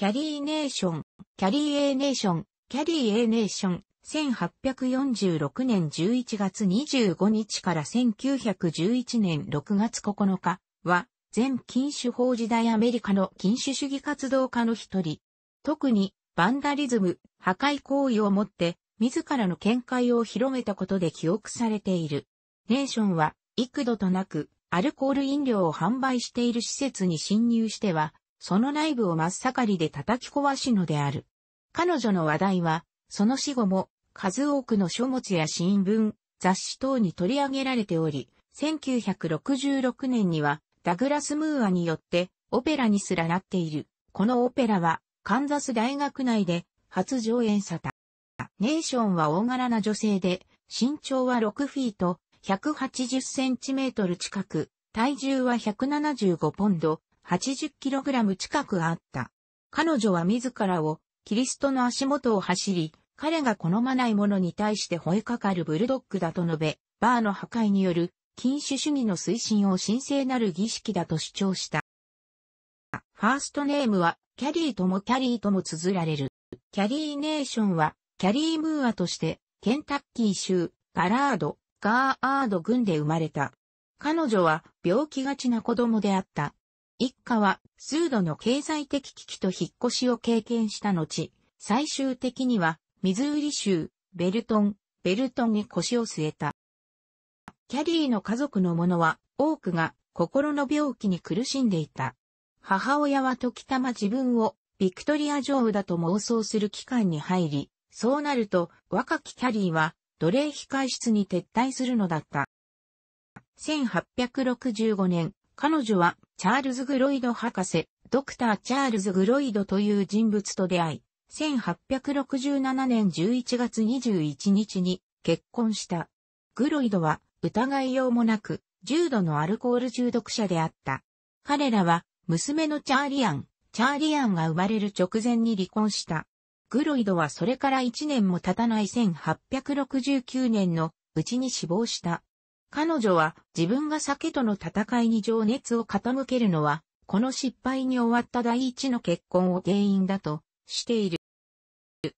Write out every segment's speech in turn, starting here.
キャリーネーション、キャリーエーネーション、キャリーエーネーション、1846年11月25日から1911年6月9日は、全禁酒法時代アメリカの禁酒主義活動家の一人。特に、バンダリズム、破壊行為をもって、自らの見解を広めたことで記憶されている。ネーションは、幾度となく、アルコール飲料を販売している施設に侵入しては、その内部を真っ盛りで叩き壊しのである。彼女の話題は、その死後も、数多くの書物や新聞、雑誌等に取り上げられており、1966年には、ダグラス・ムーアによって、オペラにすらなっている。このオペラは、カンザス大学内で、初上演された。ネーションは大柄な女性で、身長は6フィート、180センチメートル近く、体重は175ポンド、80kg 近くあった。彼女は自らをキリストの足元を走り、彼が好まないものに対して吠えかかるブルドッグだと述べ、バーの破壊による禁酒主義の推進を神聖なる儀式だと主張した。ファーストネームは、キャリーともキャリーとも綴られる。キャリーネーションは、キャリームーアとして、ケンタッキー州、ガラード、ガーアード郡で生まれた。彼女は病気がちな子供であった。一家は数度の経済的危機と引っ越しを経験した後、最終的にはミズーリ州、ベルトン、ベルトンに腰を据えた。キャリーの家族の者は多くが心の病気に苦しんでいた。母親は時たま自分をビクトリア女王だと妄想する期間に入り、そうなると若きキャリーは奴隷控室に撤退するのだった。1865年、彼女はチャールズ・グロイド博士、ドクター・チャールズ・グロイドという人物と出会い、1867年11月21日に結婚した。グロイドは疑いようもなく、重度のアルコール中毒者であった。彼らは娘のチャーリアン、チャーリアンが生まれる直前に離婚した。グロイドはそれから1年も経たない1869年のうちに死亡した。彼女は自分が酒との戦いに情熱を傾けるのは、この失敗に終わった第一の結婚を原因だとしている。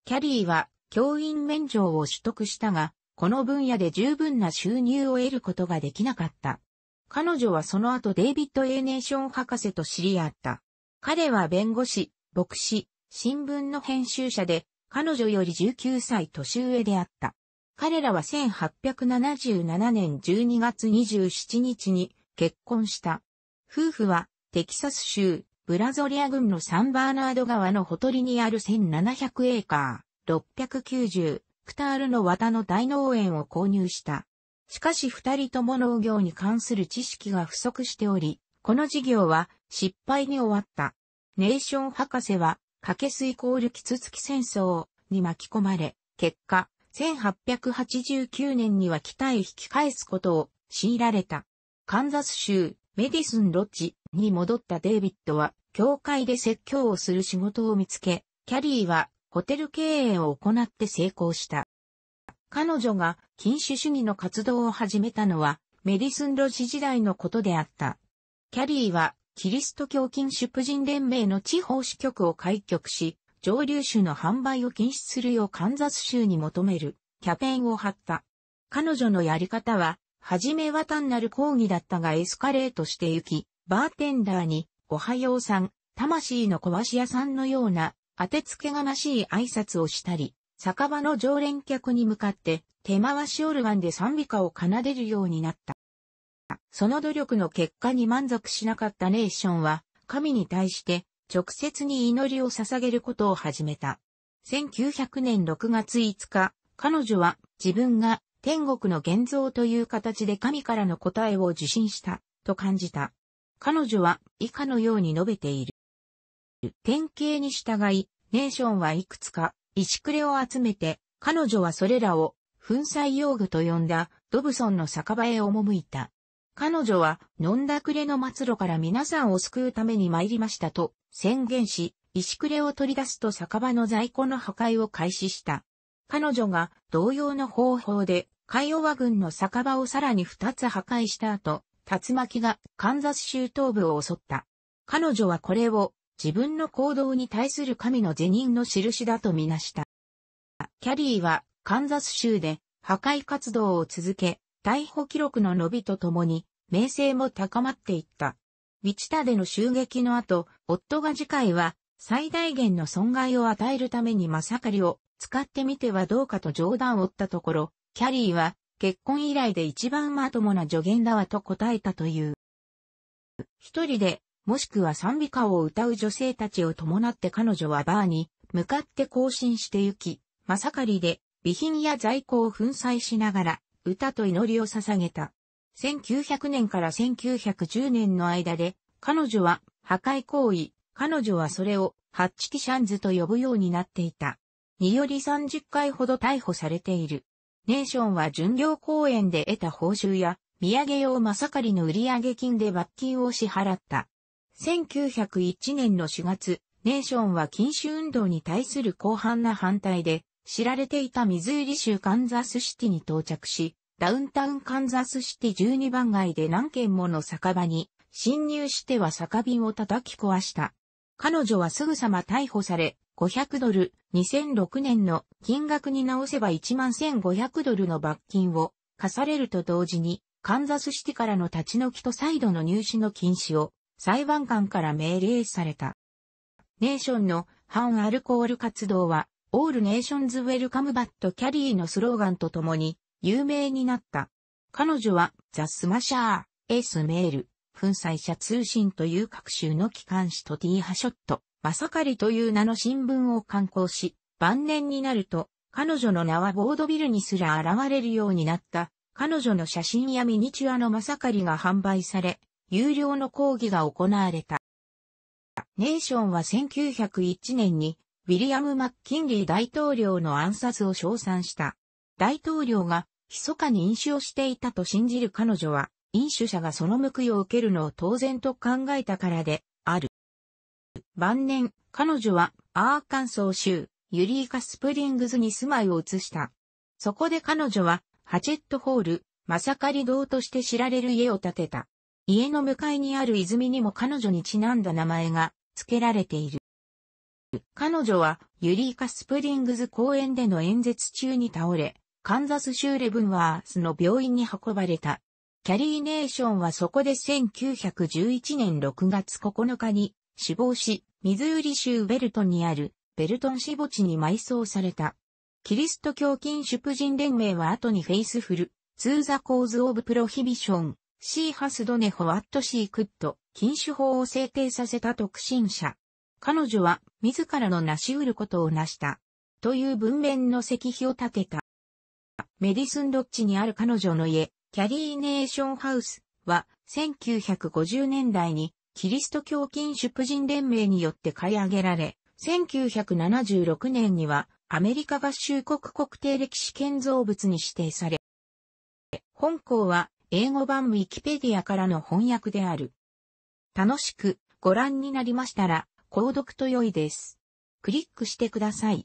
キャリーは教員免状を取得したが、この分野で十分な収入を得ることができなかった。彼女はその後デイビッド・エーネーション博士と知り合った。彼は弁護士、牧師、新聞の編集者で、彼女より19歳年上であった。彼らは1877年12月27日に結婚した。夫婦はテキサス州ブラゾリア郡のサンバーナード川のほとりにある1700エーカー690クタールの綿の大農園を購入した。しかし二人とも農業に関する知識が不足しており、この事業は失敗に終わった。ネーション博士は、かけすイコールキツツキ戦争に巻き込まれ、結果、1889年には北へ引き返すことを強いられた。カンザス州メディスンロッジに戻ったデイビッドは教会で説教をする仕事を見つけ、キャリーはホテル経営を行って成功した。彼女が禁酒主義の活動を始めたのはメディスンロッジ時代のことであった。キャリーはキリスト教禁酒婦人連盟の地方支局を開局し、蒸留酒の販売を禁止するようカンザス州に求めるキャペーンを張った。彼女のやり方は、はじめは単なる抗議だったがエスカレートしてゆき、バーテンダーに、おはようさん、魂の壊し屋さんのような、当てつけがましい挨拶をしたり、酒場の常連客に向かって、手回しオルガンで賛美歌を奏でるようになった。その努力の結果に満足しなかったネーションは、神に対して直接に祈りを捧げることを始めた。1900年6月5日、彼女は自分が天国の現像という形で神からの答えを受信したと感じた。彼女は以下のように述べている。典型に従い、ネーションはいくつか石くれを集めて、彼女はそれらを粉砕用具と呼んだドブソンの酒場へ赴いた。彼女は、飲んだくれの末路から皆さんを救うために参りましたと宣言し、石くれを取り出すと酒場の在庫の破壊を開始した。彼女が同様の方法で、カイオワ軍の酒場をさらに2つ破壊した後、竜巻がカンザス州東部を襲った。彼女はこれを自分の行動に対する神の是認の印だとみなした。キャリーはカンザス州で破壊活動を続け、逮捕記録の伸びとともに名声も高まっていった。道田での襲撃の後、夫が次回は最大限の損害を与えるためにまさかりを使ってみてはどうかと冗談を打ったところ、キャリーは結婚以来で一番まともな助言だわと答えたという。一人で、もしくは賛美歌を歌う女性たちを伴って彼女はバーに向かって行進して行き、まさかりで備品や在庫を粉砕しながら歌と祈りを捧げた。1900年から1910年の間で、彼女は破壊行為、彼女はそれをハッチキシャンズと呼ぶようになっていた。により30回ほど逮捕されている。ネーションは巡業公演で得た報酬や、土産用まさかりの売上金で罰金を支払った。1901年の4月、ネーションは禁酒運動に対する広範な反対で、知られていたミズーリ州カンザスシティに到着し、ダウンタウンカンザスシティ12番街で何軒もの酒場に侵入しては酒瓶を叩き壊した。彼女はすぐさま逮捕され、500ドル、2006年の金額に直せば11,500ドルの罰金を課されると同時に、カンザスシティからの立ち退きと再度の入手の禁止を裁判官から命令された。ネーションの反アルコール活動は、オールネーションズウェルカムバットキャリーのスローガンとともに、有名になった。彼女は、ザ・スマシャー、エース・メール、粉砕者通信という各州の機関紙とティーハショット、マサカリという名の新聞を刊行し、晩年になると、彼女の名はボードビルにすら現れるようになった。彼女の写真やミニチュアのマサカリが販売され、有料の講義が行われた。ネーションは1901年に、ウィリアム・マッキンリー大統領の暗殺を称賛した。大統領が密かに飲酒をしていたと信じる彼女は、飲酒者がその報いを受けるのを当然と考えたからで、ある。晩年、彼女は、アーカンソー州、ユリーカ・スプリングズに住まいを移した。そこで彼女は、ハチェットホール、マサカリ堂として知られる家を建てた。家の向かいにある泉にも彼女にちなんだ名前が付けられている。彼女はユリーカ・スプリングズ公園での演説中に倒れ、カンザス州レブンワースの病院に運ばれた。キャリーネーションはそこで1911年6月9日に死亡し、ミズーリ州ベルトンにあるベルトン死墓地に埋葬された。キリスト教禁祝人連盟は後にフェイスフル、ツーザコーズオブプロヒビション、シーハスドネホワットシークッド、禁酒法を制定させた特進者。彼女は自らの成し得ることを成した。という文面の石碑を建てた。メディスンロッチにある彼女の家、キャリーネーションハウスは、1950年代にキリスト教禁婦人連盟によって買い上げられ、1976年にはアメリカ合衆国国定歴史建造物に指定され、本校は英語版ウィキペディアからの翻訳である。楽しくご覧になりましたら、購読と良いです。クリックしてください。